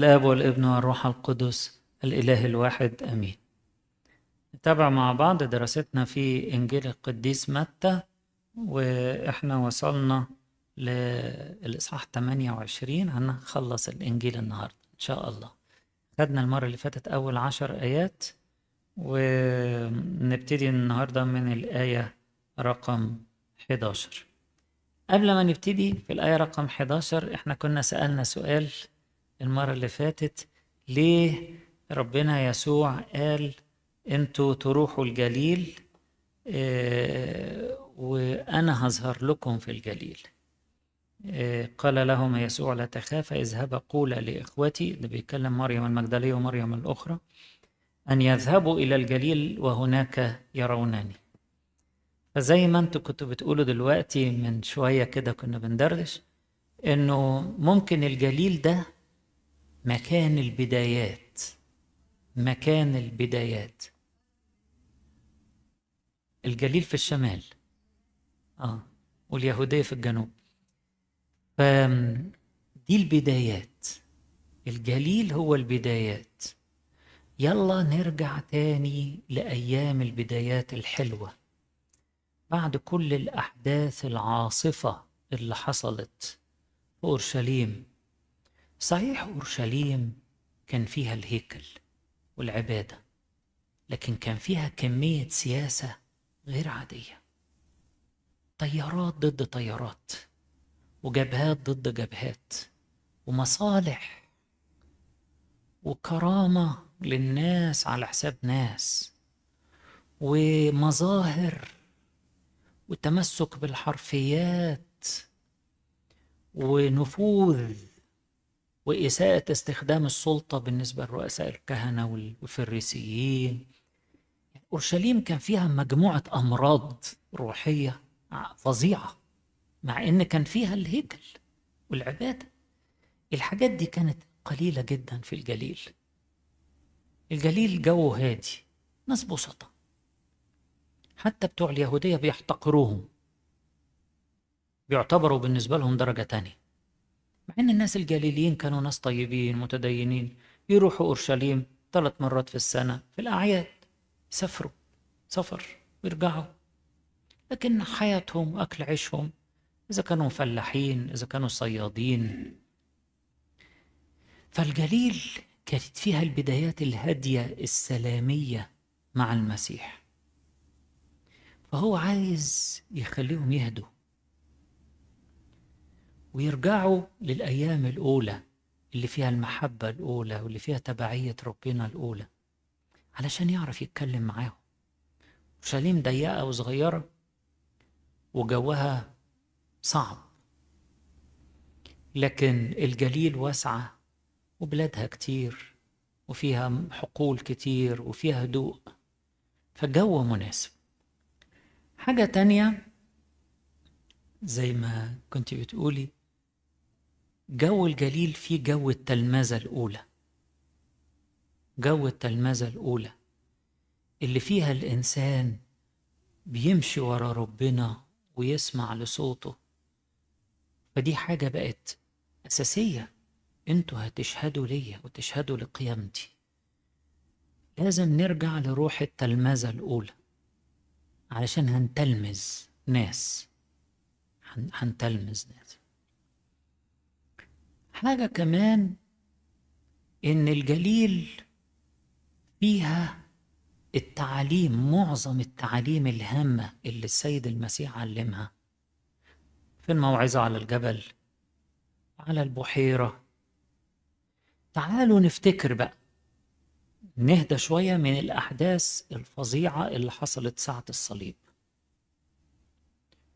الآب والابن والروح القدس الإله الواحد أمين نتابع مع بعض دراستنا في إنجيل القديس متى وإحنا وصلنا للإصحاح 28 هنخلص الإنجيل النهاردة إن شاء الله خدنا المرة اللي فاتت أول عشر آيات ونبتدي النهاردة من الآية رقم 11 قبل ما نبتدي في الآية رقم 11 إحنا كنا سألنا سؤال المرة اللي فاتت ليه ربنا يسوع قال انتوا تروحوا الجليل آه، وأنا هظهر لكم في الجليل آه، قال لهم يسوع لا تخافا اذهبا قولا لإخوتي اللي بيتكلم مريم المجدلية ومريم الأخرى أن يذهبوا إلى الجليل وهناك يرونني فزي ما انتوا كنتوا بتقولوا دلوقتي من شوية كده كنا بندردش إنه ممكن الجليل ده مكان البدايات مكان البدايات الجليل في الشمال اه واليهودية في الجنوب ف دي البدايات الجليل هو البدايات يلا نرجع تاني لأيام البدايات الحلوة بعد كل الأحداث العاصفة اللي حصلت في أورشليم صحيح أورشليم كان فيها الهيكل والعبادة لكن كان فيها كمية سياسة غير عادية طيارات ضد طيارات وجبهات ضد جبهات ومصالح وكرامة للناس على حساب ناس ومظاهر وتمسك بالحرفيات ونفوذ وإساءة استخدام السلطة بالنسبة لرؤساء الكهنة والفريسيين أورشليم كان فيها مجموعة أمراض روحية فظيعة مع إن كان فيها الهجل والعبادة الحاجات دي كانت قليلة جدا في الجليل الجليل جو هادي ناس بسطة حتى بتوع اليهودية بيحتقروهم بيعتبروا بالنسبة لهم درجة تانية مع ان الناس الجليليين كانوا ناس طيبين متدينين يروحوا اورشليم ثلاث مرات في السنه في الاعياد يسافروا سفر ويرجعوا لكن حياتهم واكل عيشهم اذا كانوا فلاحين اذا كانوا صيادين فالجليل كانت فيها البدايات الهاديه السلاميه مع المسيح فهو عايز يخليهم يهدوا ويرجعوا للأيام الأولى اللي فيها المحبة الأولى واللي فيها تبعية ربنا الأولى علشان يعرف يتكلم معاهم شاليم ضيقة وصغيرة وجوها صعب لكن الجليل واسعة وبلادها كتير وفيها حقول كتير وفيها هدوء فالجو مناسب حاجة تانية زي ما كنت بتقولي جو الجليل فيه جو التلمذة الأولى جو التلمذة الأولى اللي فيها الإنسان بيمشي ورا ربنا ويسمع لصوته فدي حاجة بقت أساسية انتوا هتشهدوا ليا وتشهدوا لقيامتي لازم نرجع لروح التلمذة الأولى علشان هنتلمذ ناس هنتلمذ ناس حاجة كمان إن الجليل فيها التعاليم معظم التعاليم الهامة اللي السيد المسيح علمها في الموعظة على الجبل على البحيرة تعالوا نفتكر بقى نهدى شوية من الأحداث الفظيعة اللي حصلت ساعة الصليب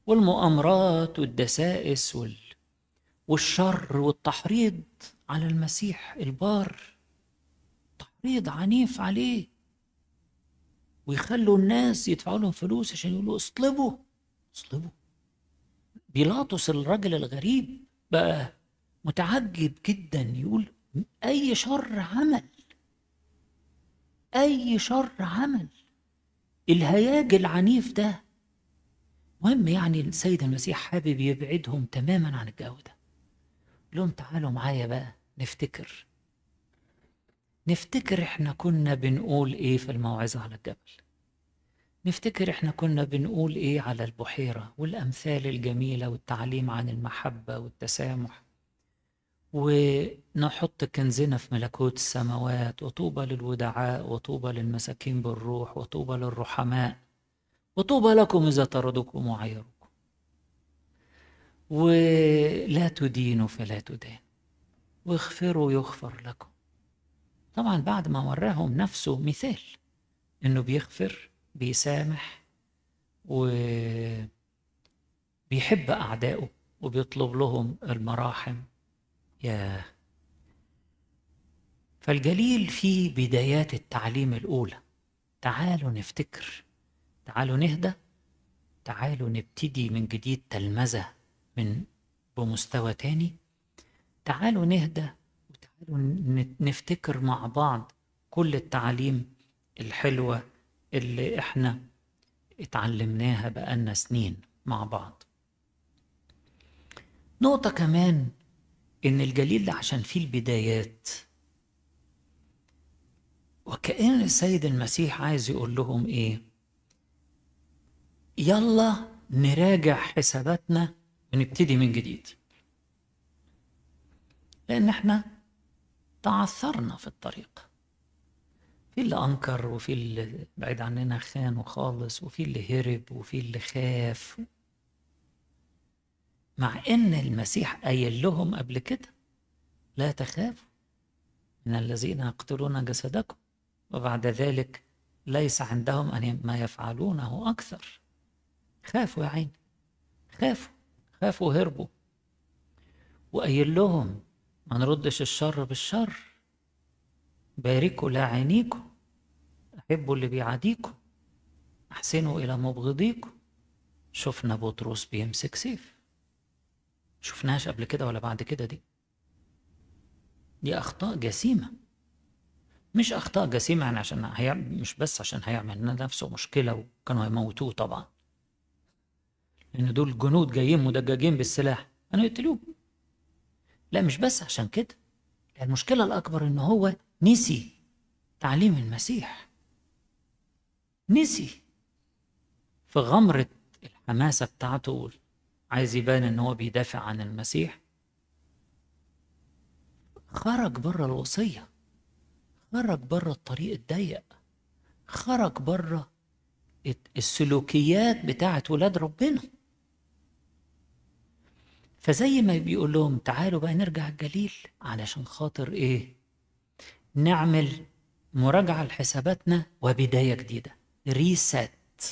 والمؤامرات والدسائس وال والشر والتحريض على المسيح البار تحريض عنيف عليه ويخلوا الناس يدفعوا لهم فلوس عشان يقولوا اصلبوا اصلبوا بيلاطس الراجل الغريب بقى متعجب جدا يقول اي شر عمل اي شر عمل الهياج العنيف ده مهم يعني السيد المسيح حابب يبعدهم تماما عن الجو ده لهم تعالوا معايا بقى نفتكر نفتكر احنا كنا بنقول ايه في الموعظة على الجبل نفتكر احنا كنا بنقول ايه على البحيرة والامثال الجميلة والتعليم عن المحبة والتسامح ونحط كنزنا في ملكوت السماوات وطوبى للودعاء وطوبى للمساكين بالروح وطوبى للرحماء وطوبى لكم إذا طردكم وعيروا ولا تدينوا فلا تدان واغفروا يغفر لكم طبعا بعد ما وراهم نفسه مثال انه بيغفر بيسامح وبيحب اعدائه وبيطلب لهم المراحم يا فالجليل في بدايات التعليم الاولى تعالوا نفتكر تعالوا نهدى تعالوا نبتدي من جديد تلمذه من بمستوى تاني تعالوا نهدى وتعالوا نفتكر مع بعض كل التعاليم الحلوة اللي احنا اتعلمناها بقالنا سنين مع بعض نقطة كمان إن الجليل ده عشان فيه البدايات وكأن السيد المسيح عايز يقول لهم إيه يلا نراجع حساباتنا ونبتدي من جديد لأن احنا تعثرنا في الطريق في اللي أنكر وفي اللي بعيد عننا خان خالص وفي اللي هرب وفي اللي خاف مع إن المسيح قايل لهم قبل كده لا تخافوا من الذين يقتلون جسدكم وبعد ذلك ليس عندهم أن ما يفعلونه أكثر خافوا يا عيني خافوا خافوا هربوا وقايل لهم ما نردش الشر بالشر باركوا لاعينيكم احبوا اللي بيعاديكم احسنوا الى مبغضيكم شفنا بطرس بيمسك سيف شفناهاش قبل كده ولا بعد كده دي دي اخطاء جسيمه مش اخطاء جسيمه يعني عشان هي مش بس عشان هيعمل لنفسه مشكله وكانوا هيموتوه طبعا ان دول جنود جايين مدججين بالسلاح انا يقتلوهم لا مش بس عشان كده المشكله الاكبر ان هو نسي تعليم المسيح نسي في غمره الحماسه بتاعته عايز يبان ان هو بيدافع عن المسيح خرج بره الوصيه خرج بره الطريق الضيق خرج بره السلوكيات بتاعت ولاد ربنا فزي ما بيقول لهم تعالوا بقى نرجع الجليل علشان خاطر ايه نعمل مراجعة لحساباتنا وبداية جديدة ريسات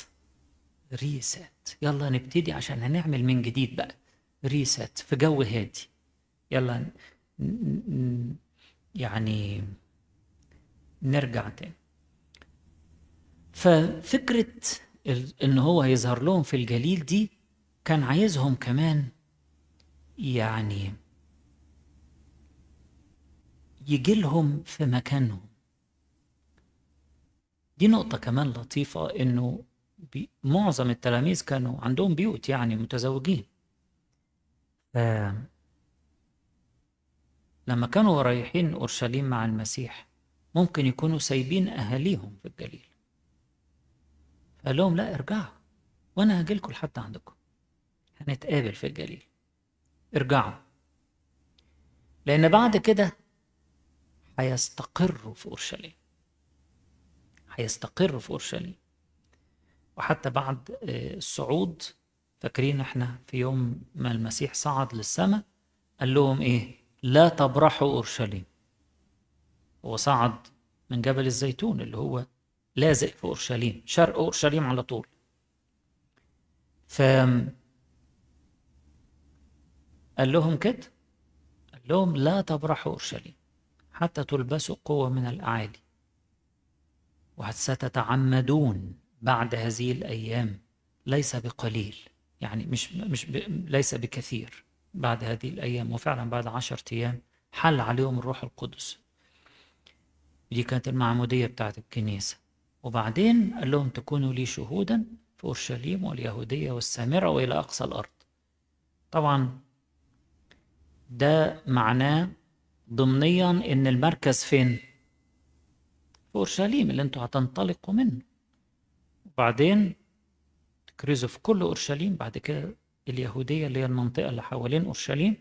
ريسات يلا نبتدي عشان هنعمل من جديد بقى ريسات في جو هادي يلا يعني نرجع تاني ففكرة ان هو هيظهر لهم في الجليل دي كان عايزهم كمان يعني يجيلهم في مكانهم دي نقطة كمان لطيفة إنه معظم التلاميذ كانوا عندهم بيوت يعني متزوجين ف... لما كانوا رايحين أورشليم مع المسيح ممكن يكونوا سايبين أهاليهم في الجليل قال لهم لا ارجعوا وأنا هجيلكم لحد عندكم هنتقابل في الجليل ارجعوا لأن بعد كده هيستقروا في أورشليم هيستقروا في أورشليم وحتى بعد آه، الصعود فاكرين احنا في يوم ما المسيح صعد للسماء قال لهم ايه لا تبرحوا اورشليم هو صعد من جبل الزيتون اللي هو لازق في اورشليم شرق اورشليم على طول ف قال لهم كده قال لهم لا تبرحوا أورشليم حتى تلبسوا قوة من الأعالي وستتعمدون بعد هذه الأيام ليس بقليل يعني مش مش ب... ليس بكثير بعد هذه الأيام وفعلا بعد عشرة أيام حل عليهم الروح القدس دي كانت المعمودية بتاعت الكنيسة وبعدين قال لهم تكونوا لي شهودا في أورشليم واليهودية والسامرة وإلى أقصى الأرض طبعا ده معناه ضمنيا ان المركز فين في اورشليم اللي انتوا هتنطلقوا منه وبعدين تكرزوا في كل اورشليم بعد كده اليهوديه اللي هي المنطقه اللي حوالين اورشليم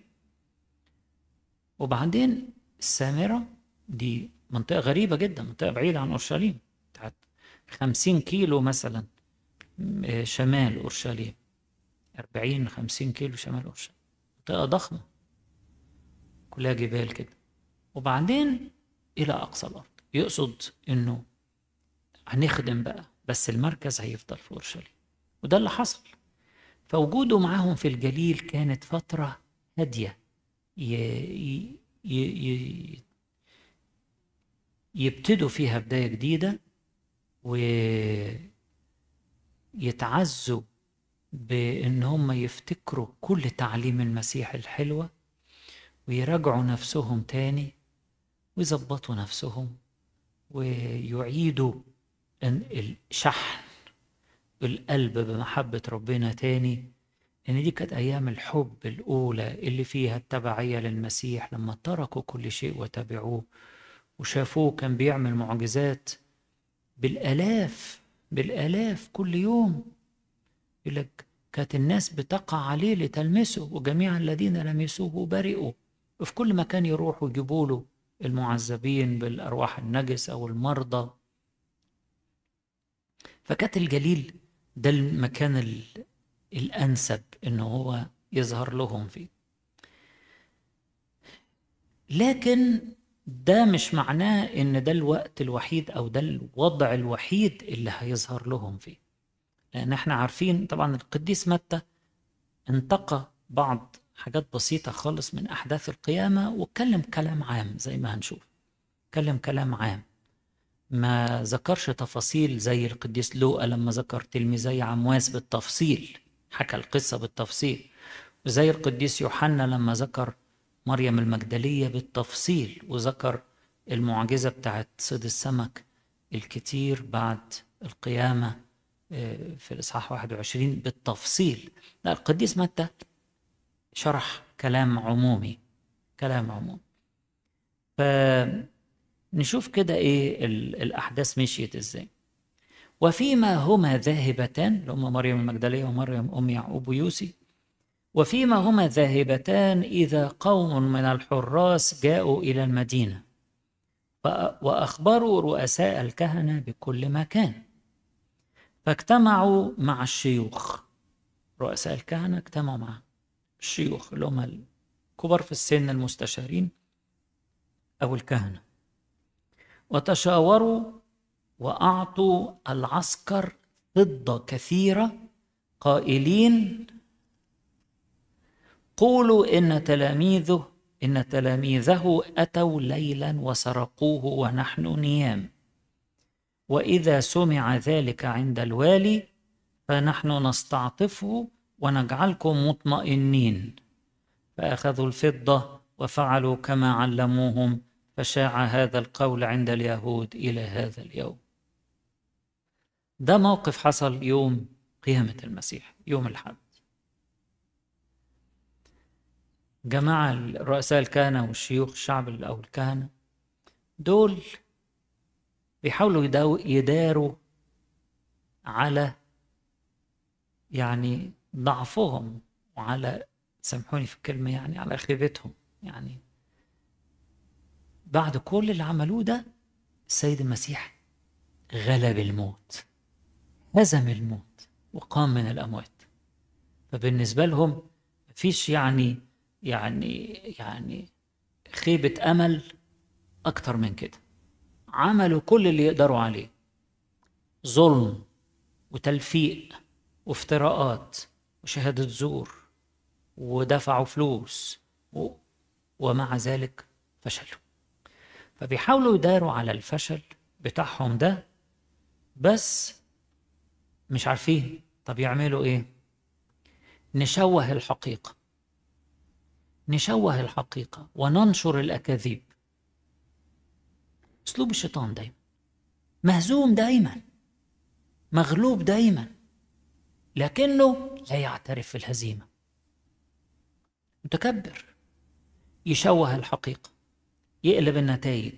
وبعدين السامره دي منطقه غريبه جدا منطقه بعيده عن اورشليم بتاعت 50 كيلو مثلا آه، شمال اورشليم 40 50 كيلو شمال اورشليم منطقه ضخمه كلها جبال كده وبعدين إلى أقصى الأرض يقصد إنه هنخدم بقى بس المركز هيفضل في أورشليم وده اللي حصل فوجوده معاهم في الجليل كانت فترة هادية ي... ي... ي... يبتدوا فيها بداية جديدة ويتعزوا بإن هم يفتكروا كل تعليم المسيح الحلوة ويراجعوا نفسهم تاني ويظبطوا نفسهم ويعيدوا الشحن القلب بمحبة ربنا تاني لأن دي كانت أيام الحب الأولى اللي فيها التبعية للمسيح لما تركوا كل شيء وتبعوه وشافوه كان بيعمل معجزات بالآلاف بالآلاف كل يوم يقول لك كانت الناس بتقع عليه لتلمسه وجميع الذين لمسوه برئوا في كل مكان يروحوا يجيبوا له المعذبين بالأرواح النجس أو المرضى فكانت الجليل ده المكان الأنسب إن هو يظهر لهم فيه لكن ده مش معناه إن ده الوقت الوحيد أو ده الوضع الوحيد اللي هيظهر لهم فيه لأن احنا عارفين طبعا القديس متى انتقى بعض حاجات بسيطة خالص من أحداث القيامة واتكلم كلام عام زي ما هنشوف اتكلم كلام عام ما ذكرش تفاصيل زي القديس لوقا لما ذكر تلميذي عمواس بالتفصيل حكى القصة بالتفصيل وزي القديس يوحنا لما ذكر مريم المجدلية بالتفصيل وذكر المعجزة بتاعت صيد السمك الكتير بعد القيامة آه، في الإصحاح 21 بالتفصيل لا القديس متى شرح كلام عمومي كلام عمومي فنشوف كده ايه الاحداث مشيت ازاي وفيما هما ذاهبتان اللي هما مريم المجدليه ومريم ام يعقوب يوسي وفيما هما ذاهبتان اذا قوم من الحراس جاءوا الى المدينه واخبروا رؤساء الكهنه بكل ما كان فاجتمعوا مع الشيوخ رؤساء الكهنه اجتمعوا معهم الشيوخ اللي هم الكبار في السن المستشارين أو الكهنة وتشاوروا وأعطوا العسكر فضة كثيرة قائلين قولوا إن تلاميذه إن تلاميذه أتوا ليلا وسرقوه ونحن نيام وإذا سمع ذلك عند الوالي فنحن نستعطفه ونجعلكم مطمئنين فأخذوا الفضة وفعلوا كما علموهم فشاع هذا القول عند اليهود إلى هذا اليوم ده موقف حصل يوم قيامة المسيح يوم الحد جماعة رؤساء الكهنة والشيوخ الشعب أو الكهنة دول بيحاولوا يداروا على يعني ضعفهم وعلى سامحوني في الكلمة يعني على خيبتهم يعني بعد كل اللي عملوه ده السيد المسيح غلب الموت هزم الموت وقام من الأموات فبالنسبة لهم مفيش يعني يعني يعني خيبة أمل أكتر من كده عملوا كل اللي يقدروا عليه ظلم وتلفيق وافتراءات شهادة زور ودفعوا فلوس و... ومع ذلك فشلوا فبيحاولوا يداروا على الفشل بتاعهم ده بس مش عارفين طب يعملوا ايه نشوه الحقيقة نشوه الحقيقة وننشر الأكاذيب أسلوب الشيطان دايما مهزوم دايما مغلوب دايما لكنه لا يعترف بالهزيمة متكبر يشوه الحقيقة يقلب النتائج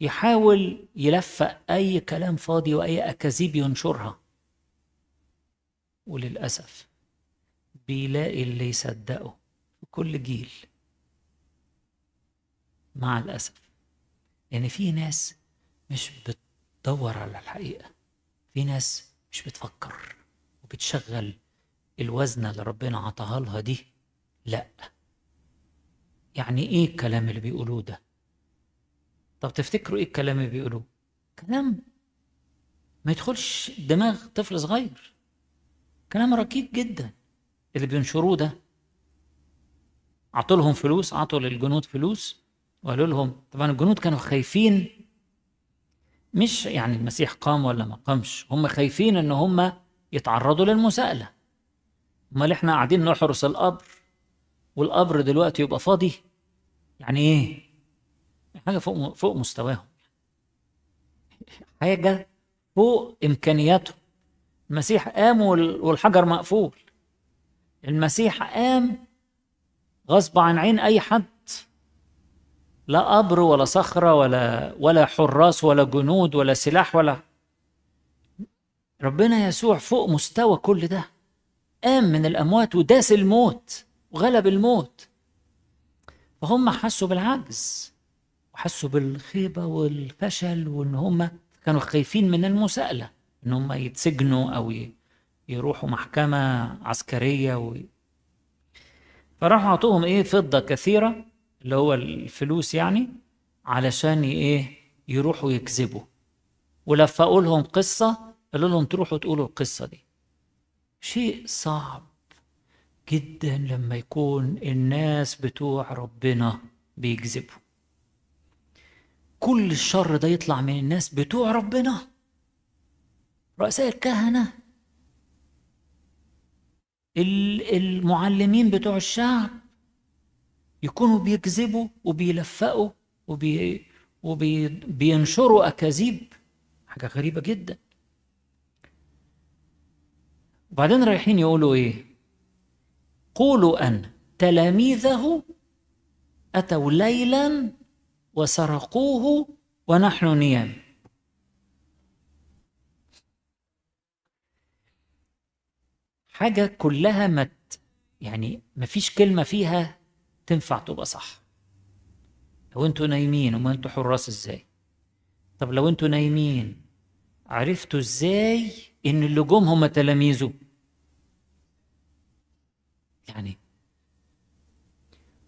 يحاول يلفق أي كلام فاضي وأي أكاذيب ينشرها وللأسف بيلاقي اللي يصدقه في كل جيل مع الأسف لأن يعني في ناس مش بتدور على الحقيقة في ناس مش بتفكر وبتشغل الوزنة اللي ربنا عطاها لها دي لا يعني ايه الكلام اللي بيقولوه ده طب تفتكروا ايه الكلام اللي بيقولوه كلام ما يدخلش دماغ طفل صغير كلام ركيك جدا اللي بينشروه ده عطوا لهم فلوس عطوا للجنود فلوس وقالوا لهم طبعا الجنود كانوا خايفين مش يعني المسيح قام ولا ما قامش هم خايفين ان هم يتعرضوا للمساءلة امال احنا قاعدين نحرس القبر والقبر دلوقتي يبقى فاضي يعني ايه يعني حاجة فوق فوق مستواهم حاجة فوق إمكانياتهم المسيح قام والحجر مقفول المسيح قام غصب عن عين أي حد لا قبر ولا صخرة ولا ولا حراس ولا جنود ولا سلاح ولا ربنا يسوع فوق مستوى كل ده قام من الأموات وداس الموت وغلب الموت فهم حسوا بالعجز وحسوا بالخيبة والفشل وإن هم كانوا خايفين من المساءلة إن هم يتسجنوا أو يروحوا محكمة عسكرية و... فراحوا عطوهم إيه فضة كثيرة اللي هو الفلوس يعني علشان إيه يروحوا يكذبوا ولفقوا لهم قصة قال لهم تروحوا تقولوا القصة دي شيء صعب جدا لما يكون الناس بتوع ربنا بيكذبوا كل الشر ده يطلع من الناس بتوع ربنا رؤساء الكهنة المعلمين بتوع الشعب يكونوا بيكذبوا وبيلفقوا وبي وبينشروا أكاذيب حاجة غريبة جدا وبعدين رايحين يقولوا ايه قولوا ان تلاميذه اتوا ليلا وسرقوه ونحن نيام حاجه كلها مت يعني مفيش كلمه فيها تنفع تبقى صح لو انتوا نايمين وما انتوا حراس ازاي طب لو انتوا نايمين عرفتوا ازاي إن اللي جم هم تلاميذه يعني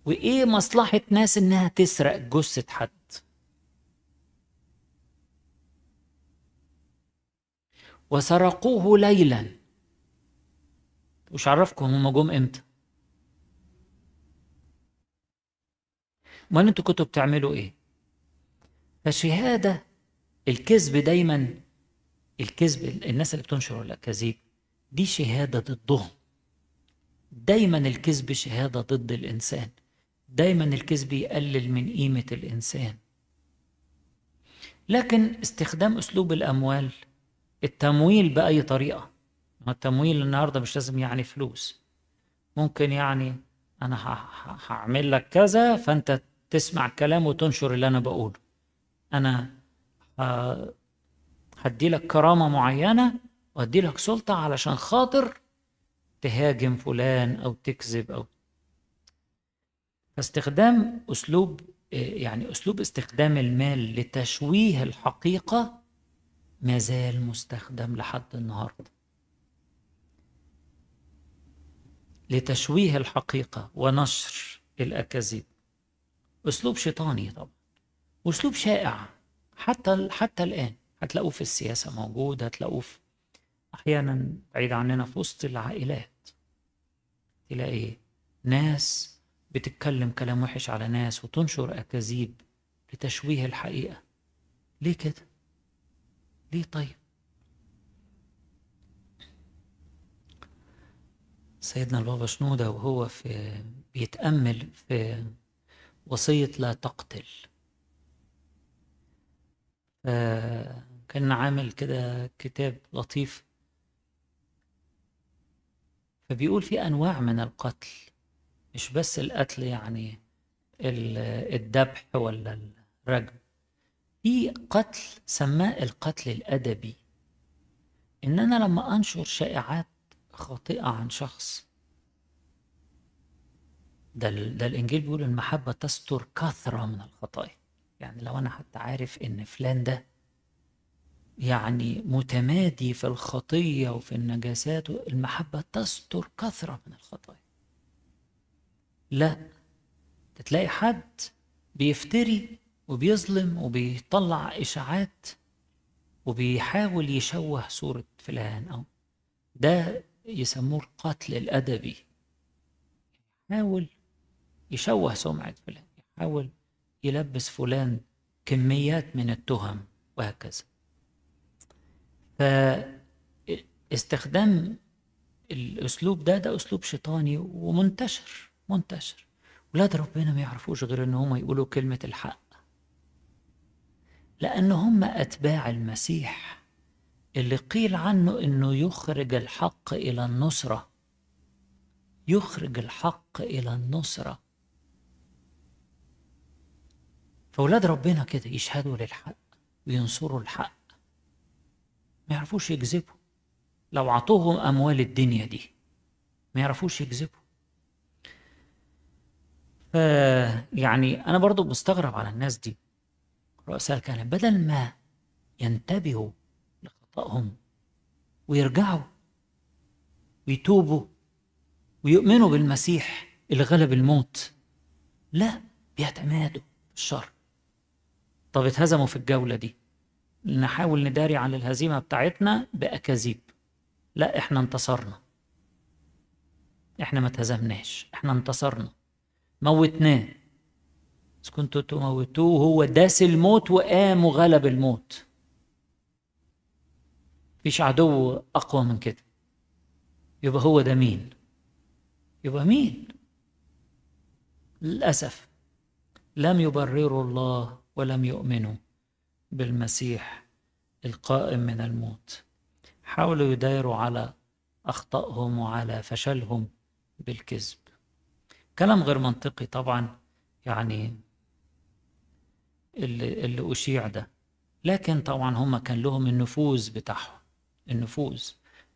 وإيه مصلحة ناس إنها تسرق جثة حد وسرقوه ليلا مش عرفكم هم جم امتى امال انتوا كنتوا بتعملوا ايه فالشهاده الكذب دايما الكذب الناس اللي بتنشر الاكاذيب دي شهاده ضدهم دايما الكذب شهاده ضد الانسان دايما الكذب يقلل من قيمه الانسان لكن استخدام اسلوب الاموال التمويل باي طريقه ما التمويل النهارده مش لازم يعني فلوس ممكن يعني انا هعمل لك كذا فانت تسمع الكلام وتنشر اللي انا بقوله انا آه، هدي لك كرامه معينه وهدي لك سلطه علشان خاطر تهاجم فلان او تكذب او فاستخدام اسلوب يعني اسلوب استخدام المال لتشويه الحقيقه ما زال مستخدم لحد النهارده لتشويه الحقيقه ونشر الاكاذيب اسلوب شيطاني طبعا واسلوب شائع حتى حتى الان هتلاقوه في السياسة موجود هتلاقوه في أحيانا بعيد عننا في وسط العائلات تلاقي ناس بتتكلم كلام وحش على ناس وتنشر أكاذيب لتشويه الحقيقة ليه كده؟ ليه طيب؟ سيدنا البابا شنودة وهو في بيتأمل في وصية لا تقتل آه، كان عامل كده كتاب لطيف فبيقول في أنواع من القتل مش بس القتل يعني الذبح ولا الرجم في قتل سماه القتل الأدبي إن أنا لما أنشر شائعات خاطئة عن شخص ده, ده الإنجيل بيقول المحبة تستر كثرة من الخطايا يعني لو انا حتى عارف ان فلان ده يعني متمادي في الخطية وفي النجاسات المحبة تستر كثرة من الخطايا لا تلاقي حد بيفتري وبيظلم وبيطلع إشاعات وبيحاول يشوه صورة فلان أو ده يسموه القتل الأدبي يحاول يشوه سمعة فلان يحاول يلبس فلان كميات من التهم وهكذا فاستخدام الأسلوب ده ده أسلوب شيطاني ومنتشر منتشر ولاد ربنا ما يعرفوش غير إن هم يقولوا كلمة الحق لأن هم أتباع المسيح اللي قيل عنه إنه يخرج الحق إلى النصرة يخرج الحق إلى النصره فاولاد ربنا كده يشهدوا للحق وينصروا الحق ما يعرفوش يكذبوا لو عطوهم اموال الدنيا دي ما يعرفوش يكذبوا ف يعني انا برضو بستغرب على الناس دي رؤساء الكهنه بدل ما ينتبهوا لخطأهم ويرجعوا ويتوبوا ويؤمنوا بالمسيح اللي غلب الموت لا بيتمادوا الشر طب اتهزموا في الجولة دي نحاول نداري عن الهزيمة بتاعتنا بأكاذيب لا احنا انتصرنا احنا ما اتهزمناش احنا انتصرنا موتناه بس كنتوا تموتوه هو داس الموت وقام وغلب الموت مفيش عدو أقوى من كده يبقى هو ده مين؟ يبقى مين؟ للأسف لم يبرروا الله ولم يؤمنوا بالمسيح القائم من الموت حاولوا يدايروا على أخطائهم وعلى فشلهم بالكذب كلام غير منطقي طبعا يعني اللي, اللي أشيع ده لكن طبعا هم كان لهم النفوذ بتاعهم النفوذ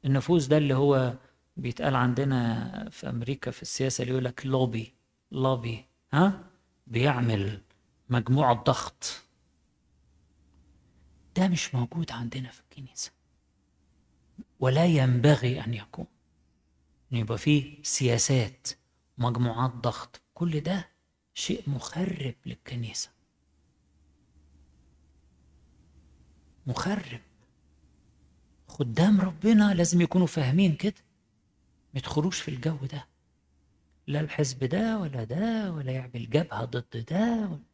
النفوذ ده اللي هو بيتقال عندنا في أمريكا في السياسة اللي يقول لك لوبي لوبي ها بيعمل مجموعة ضغط ده مش موجود عندنا في الكنيسة ولا ينبغي أن يكون أن يبقى فيه سياسات مجموعات ضغط كل ده شيء مخرب للكنيسة مخرب خدام ربنا لازم يكونوا فاهمين كده ما يدخلوش في الجو ده لا الحزب ده ولا ده ولا يعمل جبهة ضد ده ولا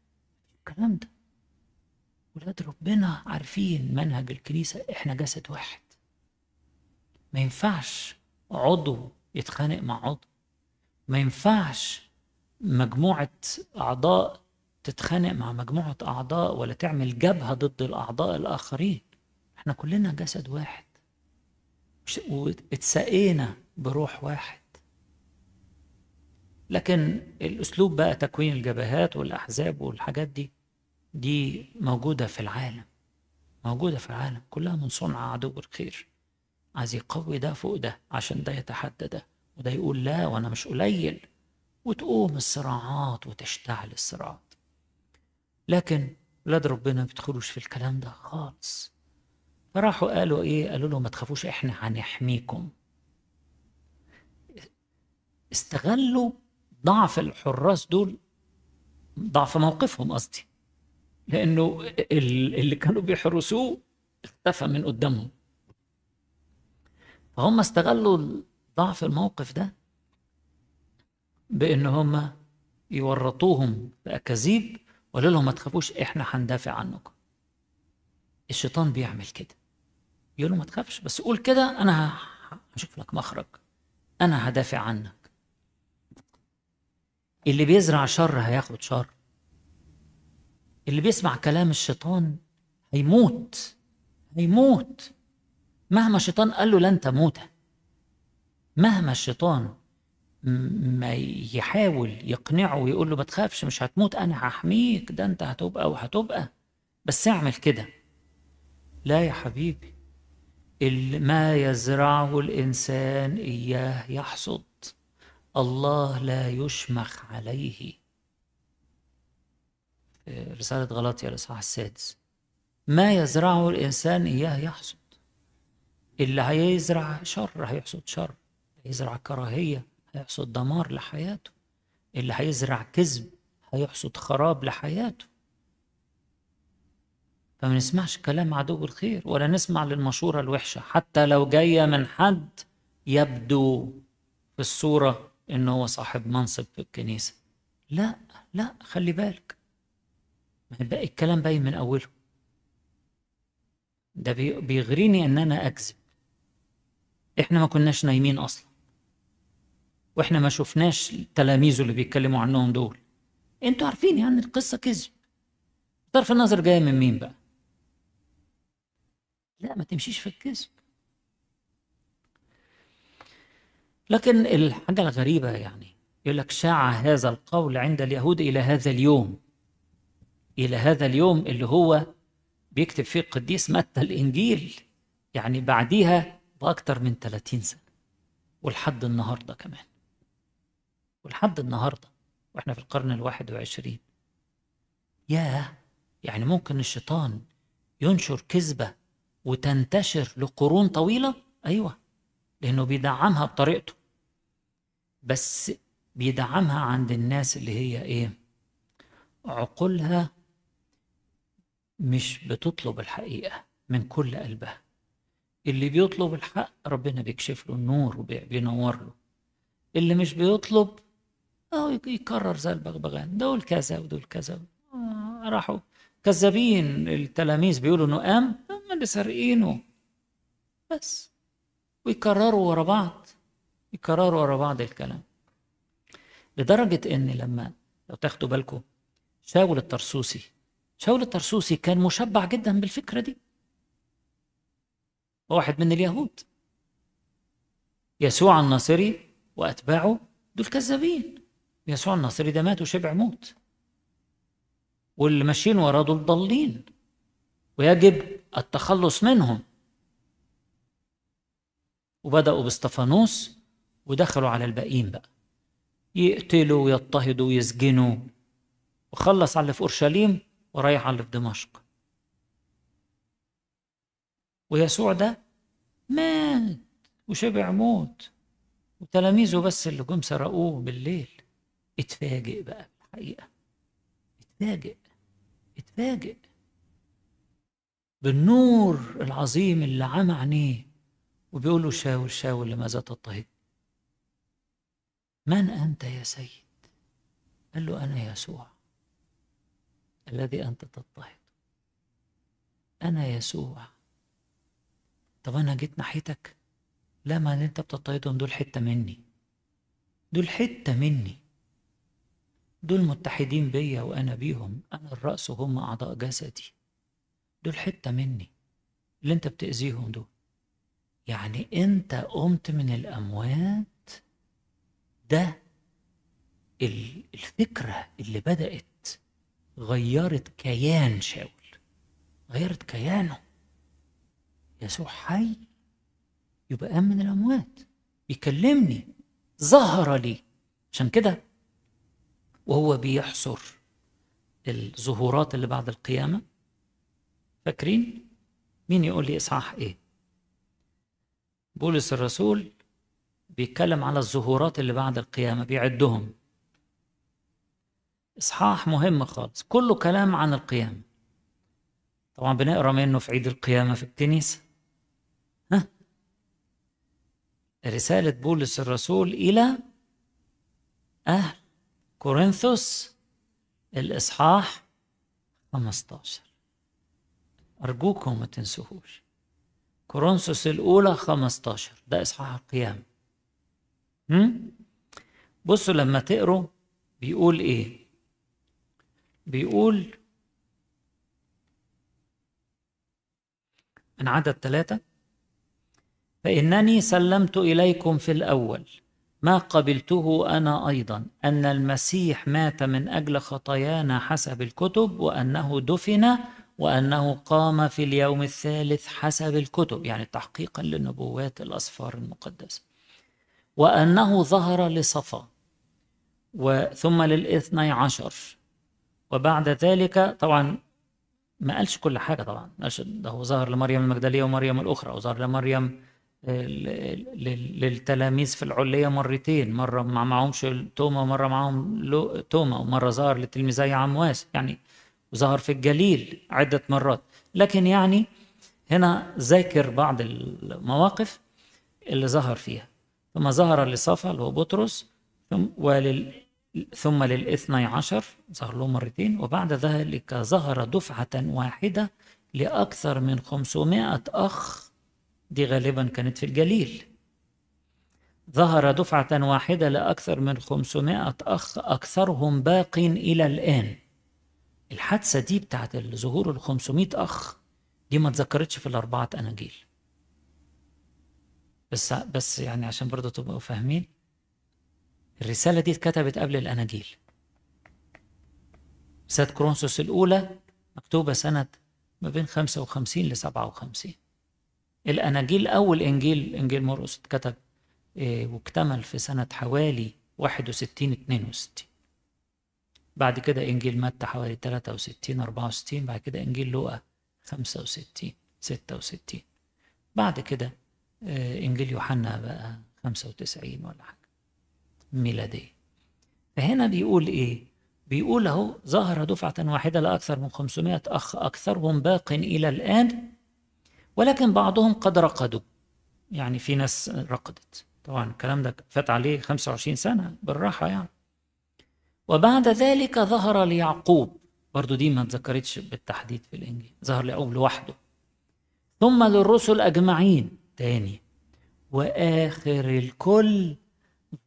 الكلام ده ولاد ربنا عارفين منهج الكنيسة احنا جسد واحد ما ينفعش عضو يتخانق مع عضو ما ينفعش مجموعة أعضاء تتخانق مع مجموعة أعضاء ولا تعمل جبهة ضد الأعضاء الآخرين احنا كلنا جسد واحد واتسقينا بروح واحد لكن الأسلوب بقى تكوين الجبهات والأحزاب والحاجات دي دي موجودة في العالم موجودة في العالم كلها من صنع عدو الخير عايز يقوي ده فوق ده عشان ده يتحدى ده وده يقول لا وأنا مش قليل وتقوم الصراعات وتشتعل الصراعات لكن ولاد ربنا ما بيدخلوش في الكلام ده خالص فراحوا قالوا ايه قالوا له ما تخافوش احنا هنحميكم استغلوا ضعف الحراس دول ضعف موقفهم قصدي لانه اللي كانوا بيحرسوه اختفى من قدامهم فهم استغلوا ضعف الموقف ده بان هم يورطوهم باكاذيب وقالوا لهم ما تخافوش احنا هندافع عنكم الشيطان بيعمل كده يقول ما تخافش بس قول كده انا هشوف لك مخرج انا هدافع عنك اللي بيزرع شر هياخد شر اللي بيسمع كلام الشيطان هيموت هيموت مهما الشيطان قال له لن تموت مهما الشيطان ما يحاول يقنعه ويقول له ما تخافش مش هتموت انا هحميك ده انت هتبقى وهتبقى بس اعمل كده لا يا حبيبي ما يزرعه الانسان اياه يحصد الله لا يشمخ عليه رسالة غلاطية الإصحاح السادس ما يزرعه الإنسان إياه يحصد اللي هيزرع شر هيحصد شر هيزرع كراهية هيحصد دمار لحياته اللي هيزرع كذب هيحصد خراب لحياته فما نسمعش كلام عدو الخير ولا نسمع للمشورة الوحشة حتى لو جاية من حد يبدو في الصورة إنه هو صاحب منصب في الكنيسة لا لا خلي بالك ما الكلام باين من أوله ده بيغريني إن أنا أكذب إحنا ما كناش نايمين أصلا وإحنا ما شفناش تلاميذه اللي بيتكلموا عنهم دول أنتوا عارفين يعني القصة كذب طرف النظر جاية من مين بقى لا ما تمشيش في الكذب لكن الحاجة الغريبة يعني يقول لك شاع هذا القول عند اليهود إلى هذا اليوم إلى هذا اليوم اللي هو بيكتب فيه القديس متى الإنجيل يعني بعديها بأكتر من 30 سنة ولحد النهاردة كمان ولحد النهاردة وإحنا في القرن الواحد وعشرين ياه يعني ممكن الشيطان ينشر كذبة وتنتشر لقرون طويلة أيوة لأنه بيدعمها بطريقته بس بيدعمها عند الناس اللي هي إيه عقولها مش بتطلب الحقيقة من كل قلبها اللي بيطلب الحق ربنا بيكشف له النور وبينور له اللي مش بيطلب أو يكرر زي البغبغان دول كذا ودول كذا آه راحوا كذابين التلاميذ بيقولوا انه قام هم اللي سارقينه بس ويكرروا ورا بعض يكرروا ورا بعض الكلام لدرجة ان لما لو تاخدوا بالكم شاول الترسوسي شاول الطرسوسي كان مشبع جدا بالفكرة دي واحد من اليهود يسوع الناصري وأتباعه دول كذابين يسوع الناصري ده مات وشبع موت واللي ماشيين وراه دول ضالين ويجب التخلص منهم وبدأوا باستفانوس ودخلوا على الباقيين بقى يقتلوا ويضطهدوا ويسجنوا وخلص على اللي في اورشليم ورايح على دمشق ويسوع ده مات وشبع موت وتلاميذه بس اللي جم سرقوه بالليل اتفاجئ بقى بالحقيقة اتفاجئ اتفاجئ بالنور العظيم اللي عمى عينيه وبيقول له شاور شاور لماذا تضطهد من أنت يا سيد قال له أنا يسوع الذي أنت تضطهد أنا يسوع طب أنا جيت ناحيتك لا ما اللي أنت بتضطهدهم دول حتة مني دول حتة مني دول متحدين بيا وأنا بيهم أنا الرأس وهم أعضاء جسدي دول حتة مني اللي أنت بتأذيهم دول يعني أنت قمت من الأموات ده الفكرة اللي بدأت غيرت كيان شاول غيرت كيانه يسوع حي يبقى قام من الأموات بيكلمني ظهر لي عشان كده وهو بيحصر الظهورات اللي بعد القيامة فاكرين مين يقول لي إصحاح إيه بولس الرسول بيتكلم على الظهورات اللي بعد القيامة بيعدهم إصحاح مهم خالص كله كلام عن القيامة طبعا بنقرا منه في عيد القيامة في الكنيسة ها رسالة بولس الرسول إلى أهل كورنثوس الإصحاح 15 أرجوكم ما تنسوهوش كورنثوس الأولى 15 ده إصحاح القيامة بصوا لما تقروا بيقول إيه بيقول من عدد ثلاثة فإنني سلمت إليكم في الأول ما قبلته أنا أيضا أن المسيح مات من أجل خطايانا حسب الكتب وأنه دفن وأنه قام في اليوم الثالث حسب الكتب يعني تحقيقا لنبوات الأسفار المقدسة وأنه ظهر لصفا وثم للاثني عشر وبعد ذلك طبعا ما قالش كل حاجة طبعا ده هو ظهر لمريم المجدلية ومريم الأخرى وظهر لمريم للتلاميذ في العلية مرتين مرة ما مع معهمش توما ومرة معاهم توما ومرة ظهر لتلميذي عمواس يعني وظهر في الجليل عدة مرات لكن يعني هنا ذاكر بعض المواقف اللي ظهر فيها ثم ظهر لصفا اللي هو بطرس ولل ثم للاثني عشر ظهر له مرتين وبعد ذلك ظهر دفعة واحدة لأكثر من 500 أخ دي غالبا كانت في الجليل ظهر دفعة واحدة لأكثر من 500 أخ أكثرهم باق إلى الآن الحادثة دي بتاعت ظهور ال 500 أخ دي ما اتذكرتش في الأربعة أناجيل بس بس يعني عشان برضه تبقوا فاهمين الرسالة دي اتكتبت قبل الأناجيل سات كرونسوس الأولى مكتوبة سنة ما بين 55 ل 57 الأناجيل أول إنجيل إنجيل مرقس اتكتب آه، واكتمل في سنة حوالي 61 62 بعد كده إنجيل متى حوالي 63 64 بعد كده إنجيل لوقا 65 66 بعد كده آه، إنجيل يوحنا بقى 95 ولا حاجة ميلادية فهنا بيقول إيه؟ بيقول أهو ظهر دفعة واحدة لأكثر من 500 أخ أكثرهم باق إلى الآن ولكن بعضهم قد رقدوا يعني في ناس رقدت طبعا الكلام ده فات عليه 25 سنة بالراحة يعني وبعد ذلك ظهر ليعقوب برضو دي ما اتذكرتش بالتحديد في الإنجيل ظهر ليعقوب لوحده ثم للرسل أجمعين تاني وآخر الكل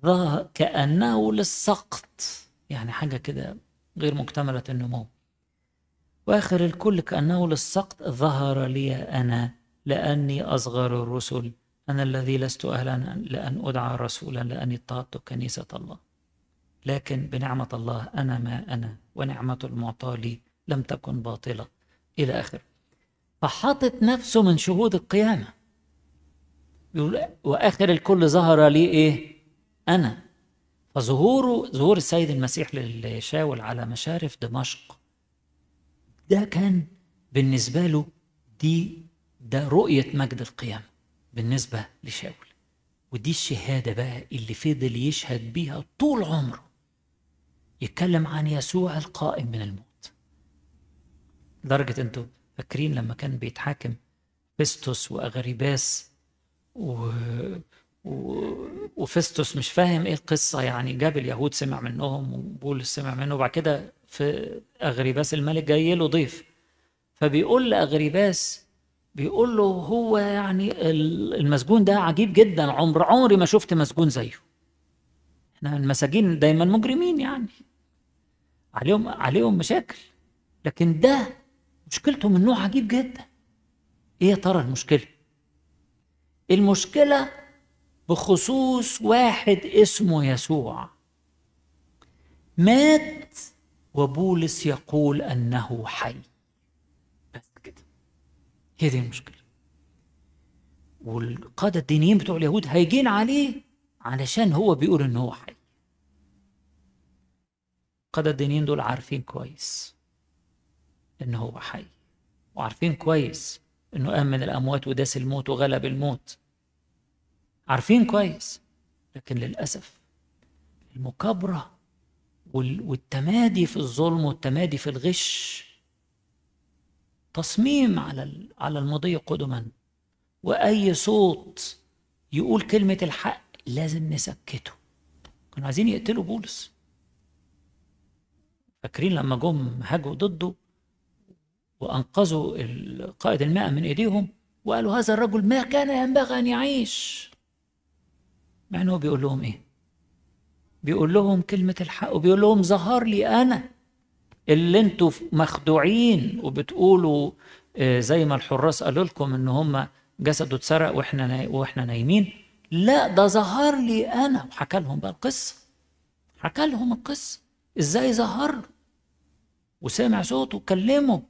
ظهر كأنه للسقط يعني حاجة كده غير مكتملة النمو وآخر الكل كأنه للسقط ظهر لي أنا لأني أصغر الرسل أنا الذي لست أهلا لأن أدعى رسولا لأني اضطهدت كنيسة الله لكن بنعمة الله أنا ما أنا ونعمة المعطى لي لم تكن باطلة إلى آخره فحاطط نفسه من شهود القيامة بيقول وآخر الكل ظهر لي إيه أنا فظهوره ظهور السيد المسيح للشاول على مشارف دمشق ده كان بالنسبة له دي ده رؤية مجد القيامة بالنسبة لشاول ودي الشهادة بقى اللي فضل يشهد بيها طول عمره يتكلم عن يسوع القائم من الموت لدرجة انتوا فاكرين لما كان بيتحاكم بيستوس وأغريباس و... وفيستوس مش فاهم ايه القصه يعني جاب اليهود سمع منهم وبول سمع منه وبعد كده في اغريباس الملك جاي له ضيف فبيقول لاغريباس بيقول له هو يعني المسجون ده عجيب جدا عمر عمري ما شفت مسجون زيه احنا المساجين دايما مجرمين يعني عليهم عليهم مشاكل لكن ده مشكلته من نوع عجيب جدا ايه يا ترى المشكله المشكله بخصوص واحد اسمه يسوع مات وبولس يقول انه حي بس كده هي دي المشكله والقاده الدينيين بتوع اليهود هيجين عليه علشان هو بيقول ان هو حي القاده الدينيين دول عارفين كويس ان هو حي وعارفين كويس انه قام من الاموات وداس الموت وغلب الموت عارفين كويس لكن للأسف المكابرة والتمادي في الظلم والتمادي في الغش تصميم على على المضي قدما واي صوت يقول كلمه الحق لازم نسكته كانوا عايزين يقتلوا بولس فاكرين لما جم هاجوا ضده وانقذوا قائد الماء من ايديهم وقالوا هذا الرجل ما كان ينبغي ان يعيش مع انه بيقول لهم ايه بيقول لهم كلمه الحق وبيقول لهم ظهر لي انا اللي انتوا مخدوعين وبتقولوا آه، زي ما الحراس قالوا لكم ان هم جسده اتسرق واحنا واحنا نايمين لا ده ظهر لي انا وحكى لهم بقى القصه حكى لهم القصه ازاي ظهر له وسمع صوته وكلمه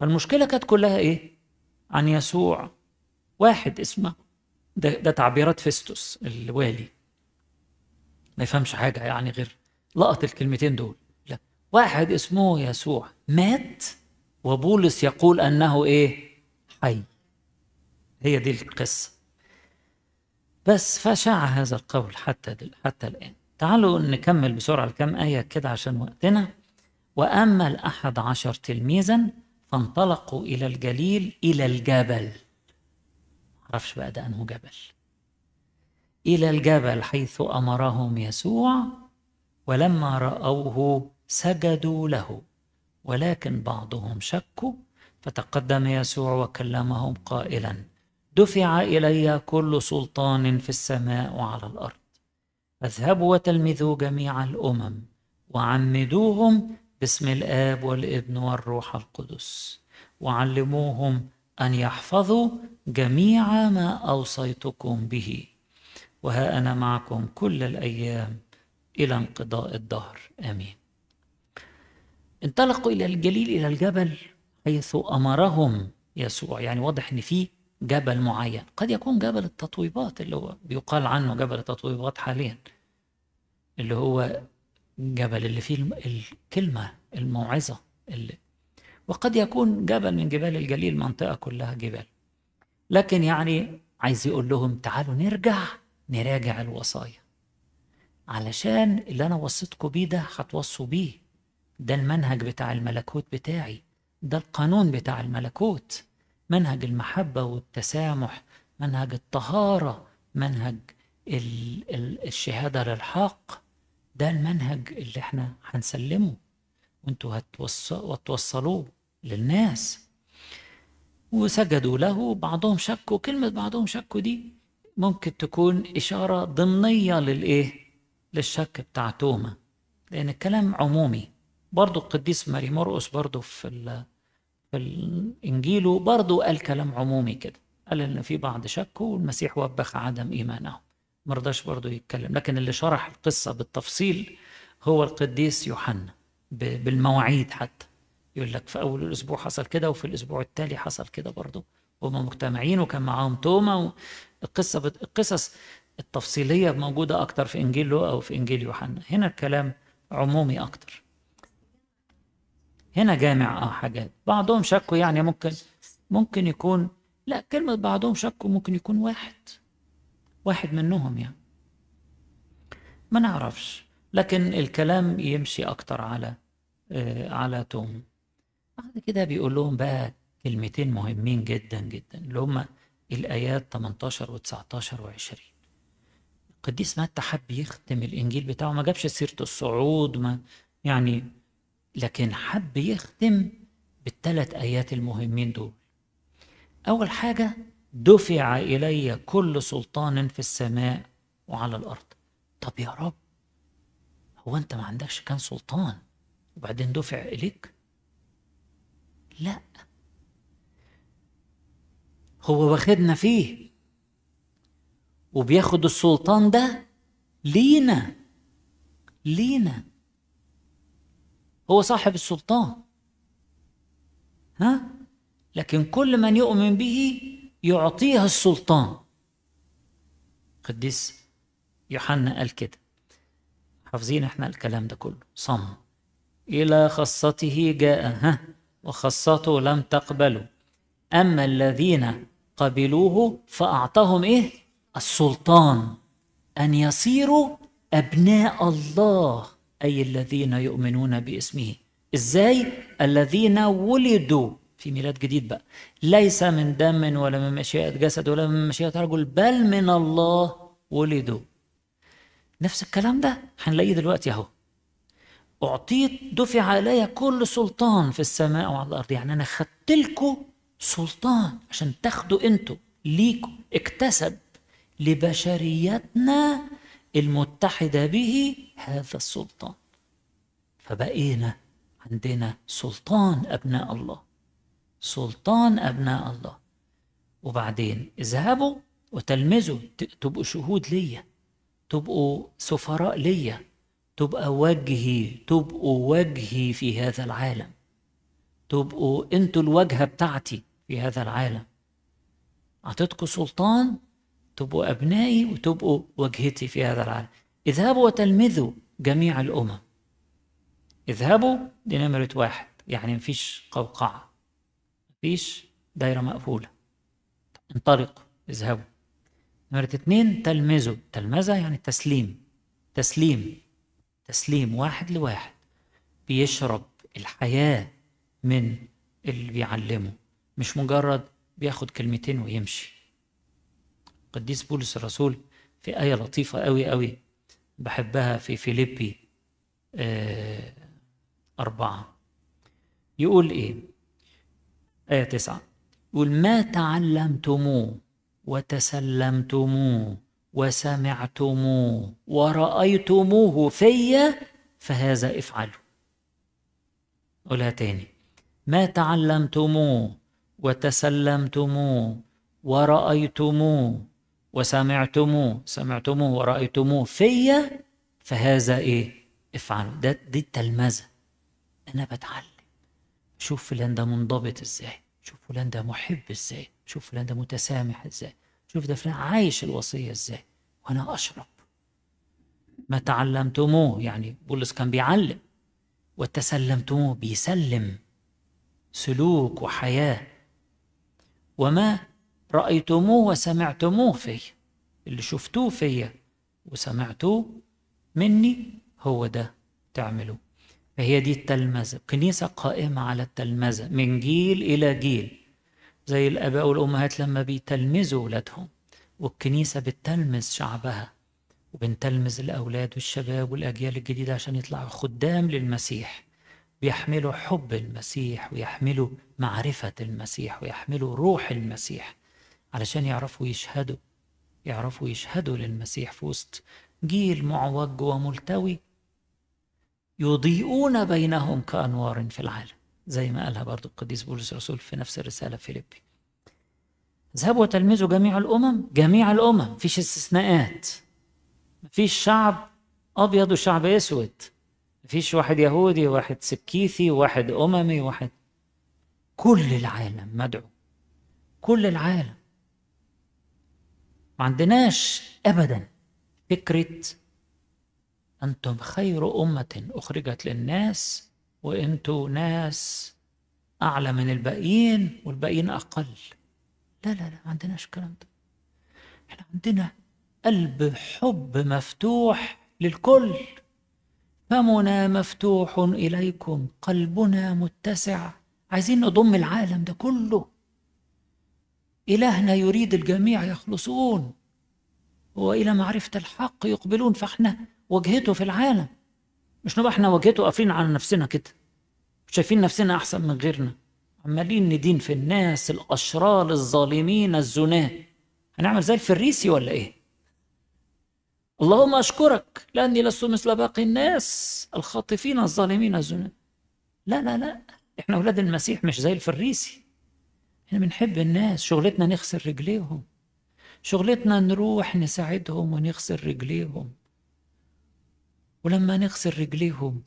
فالمشكله كانت كلها ايه عن يسوع واحد اسمه ده, ده تعبيرات فيستوس الوالي ما يفهمش حاجة يعني غير لقط الكلمتين دول لا واحد اسمه يسوع مات وبولس يقول أنه إيه حي هي دي القصة بس فشع هذا القول حتى دل حتى الآن تعالوا نكمل بسرعة كم آية كده عشان وقتنا وأما الأحد عشر تلميذا فانطلقوا إلى الجليل إلى الجبل معرفش بقى ده أنه جبل إلى الجبل حيث أمرهم يسوع ولما رأوه سجدوا له ولكن بعضهم شكوا فتقدم يسوع وكلمهم قائلا دفع إلي كل سلطان في السماء وعلى الأرض فاذهبوا وتلمذوا جميع الأمم وعمدوهم باسم الآب والابن والروح القدس وعلموهم أن يحفظوا جميع ما أوصيتكم به وها أنا معكم كل الأيام إلى انقضاء الدهر آمين انطلقوا إلى الجليل إلى الجبل حيث أمرهم يسوع يعني واضح إن في جبل معين قد يكون جبل التطويبات اللي هو بيقال عنه جبل التطويبات حاليا اللي هو الجبل اللي فيه الكلمة الموعظة اللي وقد يكون جبل من جبال الجليل منطقة كلها جبال لكن يعني عايز يقول لهم تعالوا نرجع نراجع الوصايا علشان اللي أنا وصيتكم بيه ده هتوصوا بيه ده المنهج بتاع الملكوت بتاعي ده القانون بتاع الملكوت منهج المحبة والتسامح منهج الطهارة منهج الشهادة للحق ده المنهج اللي احنا هنسلمه وانتوا هتوصلوه للناس وسجدوا له بعضهم شكوا كلمة بعضهم شكوا دي ممكن تكون إشارة ضمنية للإيه؟ للشك بتاع توما لأن الكلام عمومي برضو القديس ماري مرقس برضو في ال... في الإنجيل برضو قال كلام عمومي كده قال إن في بعض شكوا والمسيح وبخ عدم إيمانهم مرضاش برضو يتكلم لكن اللي شرح القصة بالتفصيل هو القديس يوحنا بالمواعيد حتى يقول لك في اول الاسبوع حصل كده وفي الاسبوع التالي حصل كده برضه وهم مجتمعين وكان معاهم توما القصه بت... القصص التفصيليه موجوده اكتر في انجيل لو او في انجيل يوحنا هنا الكلام عمومي اكتر هنا جامع اه حاجات بعضهم شكوا يعني ممكن ممكن يكون لا كلمة بعضهم شكوا ممكن يكون واحد واحد منهم يعني ما نعرفش لكن الكلام يمشي أكتر على آه على توم بعد كده بيقول لهم بقى كلمتين مهمين جدا جدا اللي هما الآيات 18 و19 و20 القديس متى حب يختم الإنجيل بتاعه ما جابش سيرة الصعود ما يعني لكن حب يختم بالثلاث آيات المهمين دول أول حاجة دفع إلي كل سلطان في السماء وعلى الأرض طب يا رب هو أنت ما عندكش كان سلطان وبعدين دفع إليك لا هو واخدنا فيه وبياخد السلطان ده لينا لينا هو صاحب السلطان ها لكن كل من يؤمن به يعطيها السلطان قديس يوحنا قال كده حافظين احنا الكلام ده كله صم الى خاصته جاء ها وخاصته لم تقبلوا أما الذين قبلوه فأعطاهم إيه؟ السلطان أن يصيروا أبناء الله أي الذين يؤمنون باسمه إزاي؟ الذين ولدوا في ميلاد جديد بقى ليس من دم ولا من مشيئة جسد ولا من مشيئة رجل بل من الله ولدوا نفس الكلام ده هنلاقيه دلوقتي اهو أعطيت دفع علي كل سلطان في السماء وعلى الأرض يعني أنا خدت لكم سلطان عشان تاخدوا أنتوا ليكم اكتسب لبشريتنا المتحدة به هذا السلطان فبقينا عندنا سلطان أبناء الله سلطان أبناء الله وبعدين اذهبوا وتلمذوا تبقوا شهود ليا تبقوا سفراء ليا تبقى وجهي تبقوا وجهي في هذا العالم تبقوا انتوا الواجهه بتاعتي في هذا العالم اعطيتكم سلطان تبقوا ابنائي وتبقوا وجهتي في هذا العالم اذهبوا وتلمذوا جميع الامم اذهبوا دي نمرة واحد يعني مفيش قوقعة مفيش دايرة مقفولة انطلقوا اذهبوا نمرة اتنين تلمذوا تلمذة يعني تسليم تسليم تسليم واحد لواحد بيشرب الحياة من اللي بيعلمه مش مجرد بياخد كلمتين ويمشي قديس بولس الرسول في آية لطيفة قوي قوي بحبها في فيليبي آه، أربعة يقول إيه آية تسعة يقول ما تعلمتموه وتسلمتموه وسمعتموه ورأيتموه في فهذا افعلوا قولها تاني ما تعلمتموه وتسلمتموه ورأيتموه وسمعتموه سمعتموه ورأيتموه في فهذا ايه افعلوا ده دي التلمذة انا بتعلم شوف فلان ده منضبط ازاي شوف فلان ده محب ازاي شوف فلان ده متسامح ازاي شوف ده فلان عايش الوصية ازاي وانا اشرب ما تعلمتموه يعني بولس كان بيعلم وتسلمتموه بيسلم سلوك وحياة وما رأيتموه وسمعتموه فيه اللي شفتوه فيا وسمعتوه مني هو ده تعملوه فهي دي التلمذة كنيسة قائمة على التلمذة من جيل إلى جيل زي الآباء والأمهات لما بيتلمزوا أولادهم والكنيسة بتلمز شعبها وبنتلمز الأولاد والشباب والأجيال الجديدة عشان يطلعوا خدام للمسيح بيحملوا حب المسيح ويحملوا معرفة المسيح ويحملوا روح المسيح علشان يعرفوا يشهدوا يعرفوا يشهدوا للمسيح في وسط جيل معوج وملتوي يضيئون بينهم كأنوار في العالم زي ما قالها برضو القديس بولس الرسول في نفس الرسالة في فيليبي اذهبوا وتلمذوا جميع الأمم جميع الأمم مفيش استثناءات مفيش شعب أبيض وشعب أسود مفيش واحد يهودي واحد سكيثي واحد أممي واحد كل العالم مدعو كل العالم ما عندناش أبدا فكرة أنتم خير أمة أخرجت للناس وانتوا ناس اعلى من الباقيين والباقيين اقل لا لا لا ما عندناش الكلام ده احنا عندنا قلب حب مفتوح للكل فمنا مفتوح اليكم قلبنا متسع عايزين نضم العالم ده كله الهنا يريد الجميع يخلصون والى معرفه الحق يقبلون فاحنا وجهته في العالم مش نبقى احنا واجهته قافلين على نفسنا كده شايفين نفسنا احسن من غيرنا عمالين ندين في الناس الاشرار الظالمين الزناه هنعمل زي الفريسي ولا ايه اللهم اشكرك لاني لست مثل باقي الناس الخاطفين الظالمين الزناه لا لا لا احنا اولاد المسيح مش زي الفريسي احنا بنحب الناس شغلتنا نغسل رجليهم شغلتنا نروح نساعدهم ونغسل رجليهم ولما نغسل رجليهم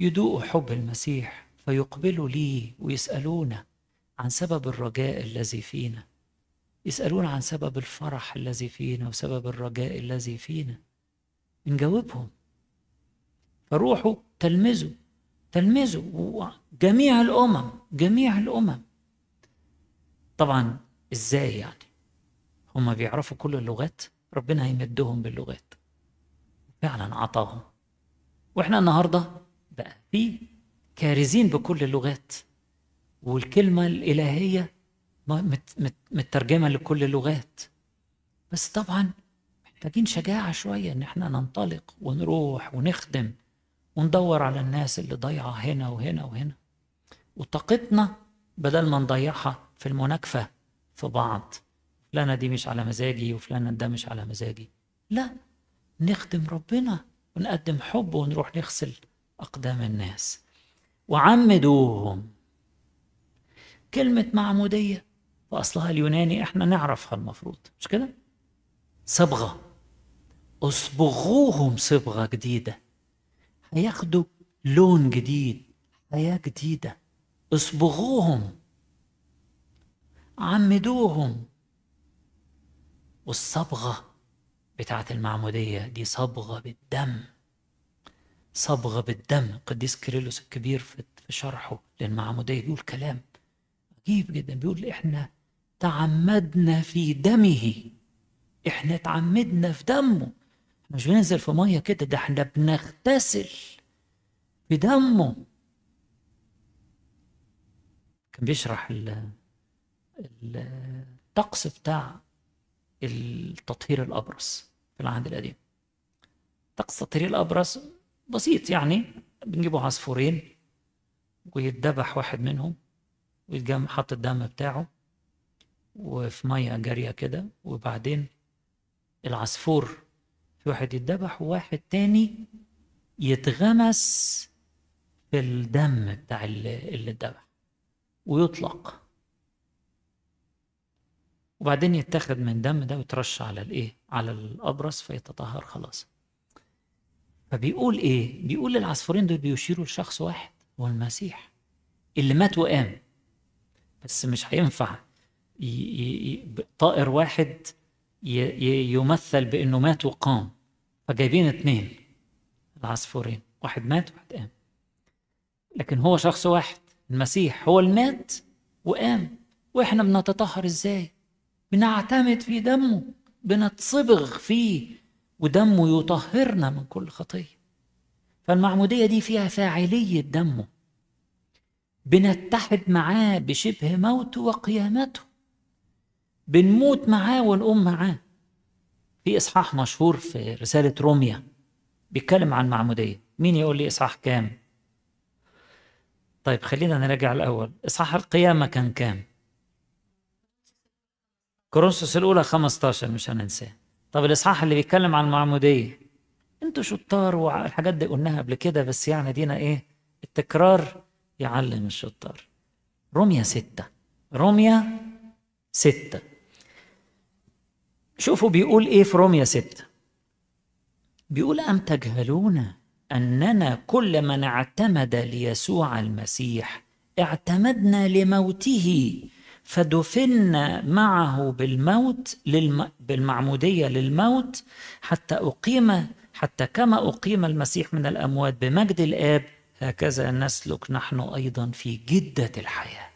يدوقوا حب المسيح فيقبلوا لي ويسألونا عن سبب الرجاء الذي فينا يسألونا عن سبب الفرح الذي فينا وسبب الرجاء الذي فينا نجاوبهم فروحوا تلمذوا تلمذوا جميع الأمم جميع الأمم طبعا إزاي يعني هما بيعرفوا كل اللغات ربنا هيمدهم باللغات فعلا عطاهم واحنا النهارده بقى في كارزين بكل اللغات والكلمه الالهيه مترجمه لكل اللغات بس طبعا محتاجين شجاعه شويه ان احنا ننطلق ونروح ونخدم وندور على الناس اللي ضايعه هنا وهنا وهنا وطاقتنا بدل ما نضيعها في المناكفه في بعض فلانه دي مش على مزاجي وفلانه ده مش على مزاجي لا نخدم ربنا ونقدم حب ونروح نغسل أقدام الناس وعمدوهم كلمة معمودية وأصلها اليوناني إحنا نعرفها المفروض مش كده؟ صبغة اصبغوهم صبغة جديدة هياخدوا لون جديد حياة جديدة اصبغوهم عمدوهم والصبغة بتاعة المعمودية دي صبغة بالدم صبغة بالدم قديس كريلوس الكبير في شرحه للمعمودية بيقول كلام عجيب جدا بيقول احنا تعمدنا في دمه احنا تعمدنا في دمه مش بننزل في ميه كده ده احنا بنغتسل بدمه كان بيشرح الطقس بتاع التطهير الأبرص في العهد القديم طقس التطهير الأبرص بسيط يعني بنجيبوا عصفورين ويتذبح واحد منهم ويتجمع حط الدم بتاعه وفي مية جارية كده وبعدين العصفور في واحد يتذبح وواحد تاني يتغمس في الدم بتاع اللي اتذبح ويطلق وبعدين يتاخد من دم ده ويترش على الايه على الابرص فيتطهر خلاص فبيقول ايه بيقول العصفورين دول بيشيروا لشخص واحد هو المسيح اللي مات وقام بس مش هينفع طائر واحد يمثل بانه مات وقام فجايبين اثنين العصفورين واحد مات وواحد قام لكن هو شخص واحد المسيح هو اللي مات وقام واحنا بنتطهر ازاي بنعتمد في دمه بنتصبغ فيه ودمه يطهرنا من كل خطيه فالمعموديه دي فيها فاعليه دمه بنتحد معاه بشبه موته وقيامته بنموت معاه ونقوم معاه في اصحاح مشهور في رساله روميا بيتكلم عن المعموديه مين يقول لي اصحاح كام طيب خلينا نراجع الاول اصحاح القيامه كان كام كورنثوس الاولى 15 مش هننساه طب الاصحاح اللي بيتكلم عن المعموديه انتوا شطار والحاجات دي قلناها قبل كده بس يعني دينا ايه التكرار يعلم الشطار روميا ستة روميا ستة شوفوا بيقول ايه في روميا ستة بيقول أم تجهلون أننا كل من اعتمد ليسوع المسيح اعتمدنا لموته فدفنا معه بالموت للم... بالمعمودية للموت حتى أقيم حتى كما أقيم المسيح من الأموات بمجد الآب هكذا نسلك نحن أيضا في جدة الحياة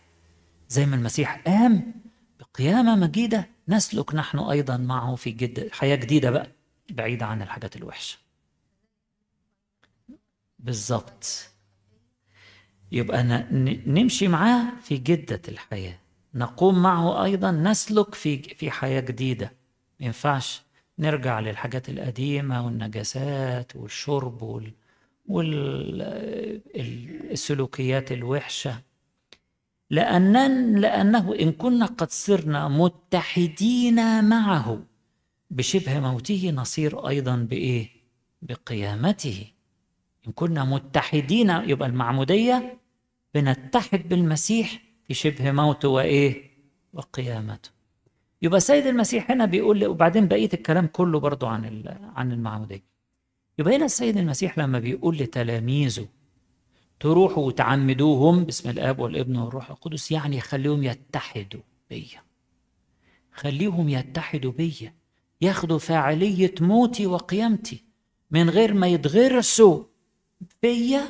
زي ما المسيح قام بقيامة مجيدة نسلك نحن أيضا معه في جدة حياة جديدة بقى بعيدة عن الحاجات الوحشة بالظبط يبقى نمشي معاه في جدة الحياه نقوم معه أيضا نسلك في في حياة جديدة ما ينفعش نرجع للحاجات القديمة والنجاسات والشرب وال... والسلوكيات الوحشة لان لأنه إن كنا قد صرنا متحدين معه بشبه موته نصير أيضا بإيه؟ بقيامته إن كنا متحدين يبقى المعمودية بنتحد بالمسيح بشبه موته وإيه وقيامته يبقى السيد المسيح هنا بيقول وبعدين بقية الكلام كله برضو عن عن المعمودية يبقى هنا السيد المسيح لما بيقول لتلاميذه تروحوا وتعمدوهم باسم الاب والابن والروح القدس يعني خليهم يتحدوا بيا خليهم يتحدوا بيا ياخدوا فاعليه موتي وقيامتي من غير ما يتغرسوا بيا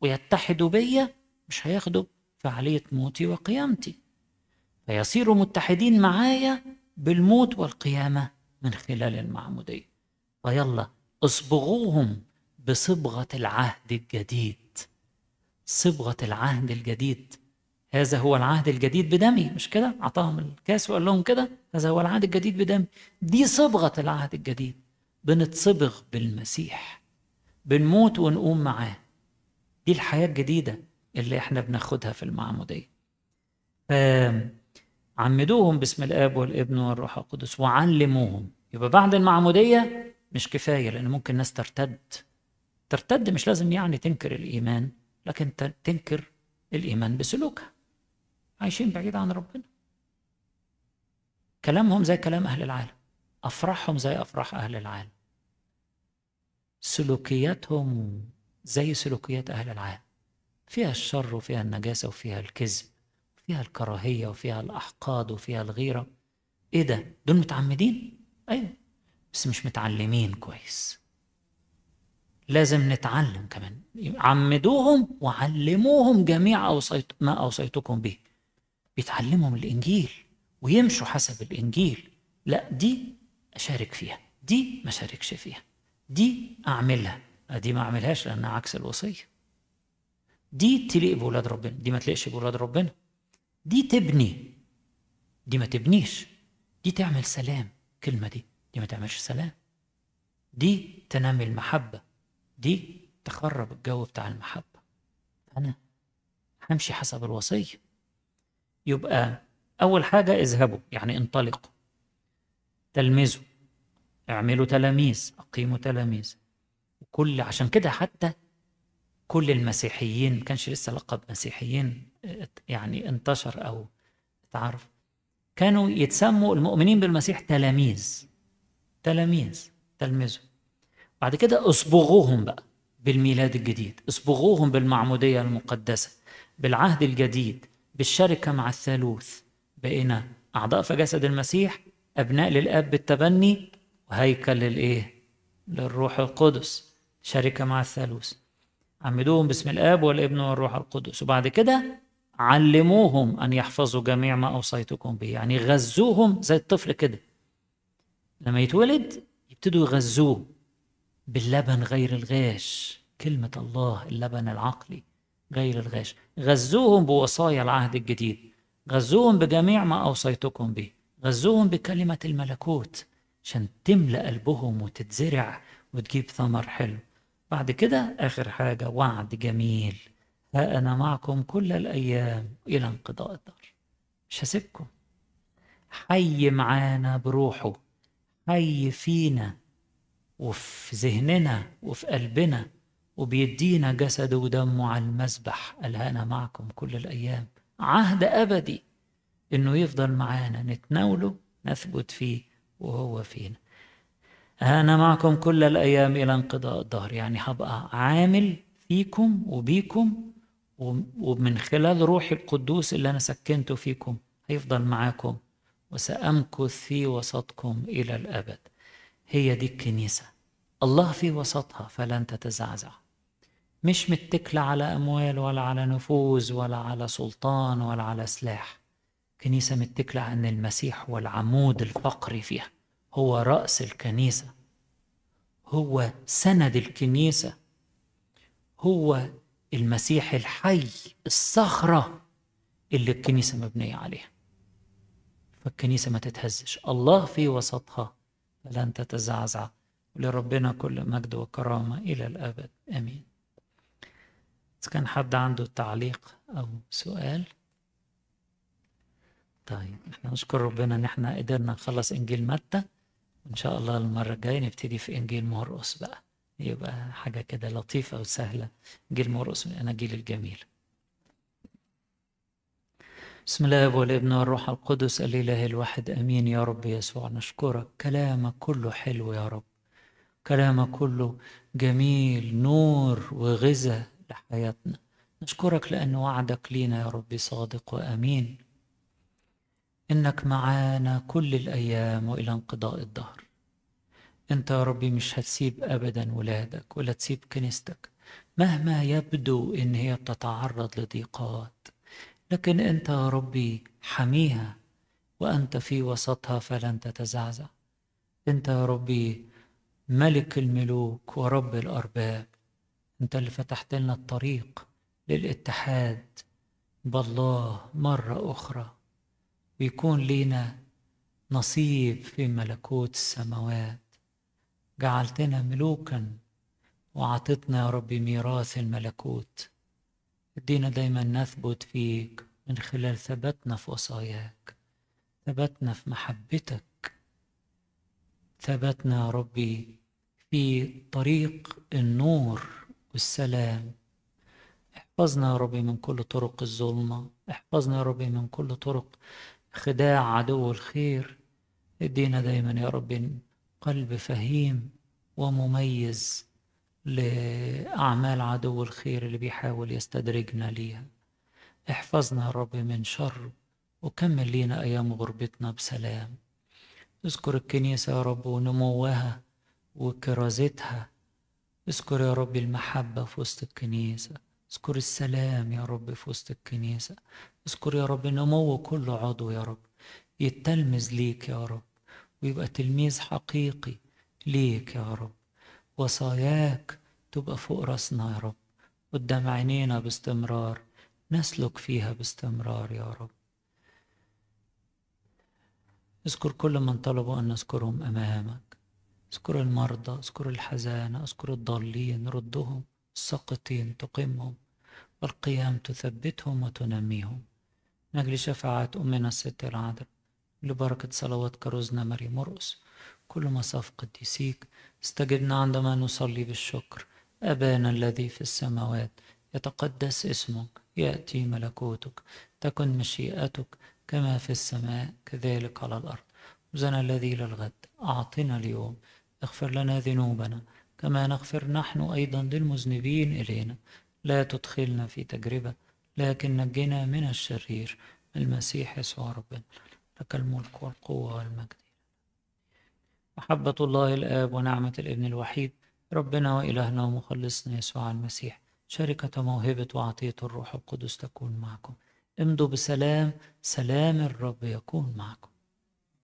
ويتحدوا بيا مش هياخدوا فعلية موتي وقيامتي فيصيروا متحدين معايا بالموت والقيامة من خلال المعمودية فيلا اصبغوهم بصبغة العهد الجديد صبغة العهد الجديد هذا هو العهد الجديد بدمي مش كده أعطاهم الكاس وقال لهم كده هذا هو العهد الجديد بدمي دي صبغة العهد الجديد بنتصبغ بالمسيح بنموت ونقوم معاه دي الحياة الجديدة اللي احنا بناخدها في المعمودية عمدوهم باسم الاب والابن والروح القدس وعلموهم يبقى بعد المعمودية مش كفاية لأن ممكن الناس ترتد ترتد مش لازم يعني تنكر الإيمان لكن تنكر الإيمان بسلوكها عايشين بعيد عن ربنا كلامهم زي كلام أهل العالم أفراحهم زي أفراح أهل العالم سلوكياتهم زي سلوكيات أهل العالم فيها الشر وفيها النجاسة وفيها الكذب وفيها الكراهية وفيها الأحقاد وفيها الغيرة إيه ده؟ دول متعمدين؟ أيوة بس مش متعلمين كويس لازم نتعلم كمان عمدوهم وعلموهم جميع أوصيت ما أوصيتكم به من الإنجيل ويمشوا حسب الإنجيل لا دي أشارك فيها دي ما شاركش فيها دي أعملها دي ما أعملهاش لأنها عكس الوصية دي تليق بولاد ربنا دي ما تليقش بولاد ربنا دي تبني دي ما تبنيش دي تعمل سلام كلمة دي دي ما تعملش سلام دي تنمي المحبة دي تخرب الجو بتاع المحبة أنا همشي حسب الوصية يبقى أول حاجة اذهبوا يعني انطلقوا تلمذوا اعملوا تلاميذ أقيموا تلاميذ وكل عشان كده حتى كل المسيحيين ما كانش لسه لقب مسيحيين يعني انتشر او اتعرف كانوا يتسموا المؤمنين بالمسيح تلاميذ تلاميذ تلمذه بعد كده اصبغوهم بقى بالميلاد الجديد اصبغوهم بالمعمودية المقدسة بالعهد الجديد بالشركة مع الثالوث بقينا أعضاء في جسد المسيح أبناء للأب بالتبني وهيكل للإيه؟ للروح القدس شركة مع الثالوث عمدوهم باسم الاب والابن والروح القدس وبعد كده علموهم ان يحفظوا جميع ما اوصيتكم به يعني غذوهم زي الطفل كده لما يتولد يبتدوا يغذوه باللبن غير الغاش كلمة الله اللبن العقلي غير الغاش غذوهم بوصايا العهد الجديد غذوهم بجميع ما أوصيتكم به غذوهم بكلمة الملكوت عشان تملأ قلبهم وتتزرع وتجيب ثمر حلو بعد كده آخر حاجة وعد جميل ها أنا معكم كل الأيام إلى انقضاء الدهر مش هسيبكم حي معانا بروحه حي فينا وفي ذهننا وفي قلبنا وبيدينا جسده ودمه على المسبح قال أنا معكم كل الأيام عهد أبدي إنه يفضل معانا نتناوله نثبت فيه وهو فينا أنا معكم كل الأيام إلى انقضاء الدهر يعني هبقى عامل فيكم وبيكم ومن خلال روحي القدوس اللي أنا سكنته فيكم هيفضل معاكم وسأمكث في وسطكم إلى الأبد هي دي الكنيسة الله في وسطها فلن تتزعزع مش متكلة على أموال ولا على نفوذ ولا على سلطان ولا على سلاح كنيسة متكلة عن المسيح والعمود الفقري فيها هو رأس الكنيسة هو سند الكنيسة هو المسيح الحي الصخرة اللي الكنيسة مبنية عليها فالكنيسة ما تتهزش الله في وسطها فلن تتزعزع ولربنا كل مجد وكرامة إلى الأبد آمين إذا كان حد عنده تعليق أو سؤال طيب احنا نشكر ربنا ان احنا قدرنا نخلص انجيل متى ان شاء الله المره الجايه نبتدي في انجيل مرقس بقى يبقى حاجه كده لطيفه وسهله انجيل مرقس من الاناجيل الجميله بسم الله والابن والروح القدس الاله الواحد امين يا رب يسوع نشكرك كلامك كله حلو يا رب كلامك كله جميل نور وغذاء لحياتنا نشكرك لأن وعدك لينا يا رب صادق وأمين إنك معانا كل الأيام وإلى انقضاء الدهر أنت يا ربي مش هتسيب أبدا ولادك ولا تسيب كنيستك مهما يبدو إن هي بتتعرض لضيقات لكن أنت يا ربي حميها وأنت في وسطها فلن تتزعزع أنت يا ربي ملك الملوك ورب الأرباب أنت اللي فتحت لنا الطريق للاتحاد بالله مرة أخرى ويكون لينا نصيب في ملكوت السماوات جعلتنا ملوكا وعطتنا يا رب ميراث الملكوت ادينا دايما نثبت فيك من خلال ثباتنا في وصاياك ثباتنا في محبتك ثباتنا يا ربي في طريق النور والسلام احفظنا يا ربي من كل طرق الظلمة احفظنا يا ربي من كل طرق خداع عدو الخير ادينا دايما يا رب قلب فهيم ومميز لأعمال عدو الخير اللي بيحاول يستدرجنا ليها احفظنا يا رب من شر وكمل لينا أيام غربتنا بسلام اذكر الكنيسة يا رب ونموها وكرازتها اذكر يا رب المحبة في وسط الكنيسة اذكر السلام يا رب في وسط الكنيسة اذكر يا رب نمو كل عضو يا رب يتلمذ ليك يا رب ويبقى تلميذ حقيقي ليك يا رب وصاياك تبقى فوق راسنا يا رب قدام عينينا باستمرار نسلك فيها باستمرار يا رب اذكر كل من طلبوا أن نذكرهم أمامك اذكر المرضى اذكر الحزانة اذكر الضالين ردهم الساقطين تقمهم والقيام تثبتهم وتنميهم من أجل شفاعة أمنا الست العذراء لبركة صلوات كروزنا مريم مرقس كل ما صاف قديسيك استجبنا عندما نصلي بالشكر أبانا الذي في السماوات يتقدس اسمك يأتي ملكوتك تكن مشيئتك كما في السماء كذلك على الأرض وزنا الذي للغد أعطنا اليوم اغفر لنا ذنوبنا كما نغفر نحن أيضا للمذنبين إلينا لا تدخلنا في تجربة لكن نجنا من الشرير المسيح يسوع ربنا لك الملك والقوة والمجد محبة الله الآب ونعمة الابن الوحيد ربنا وإلهنا ومخلصنا يسوع المسيح شركة موهبة وعطية الروح القدس تكون معكم امضوا بسلام سلام الرب يكون معكم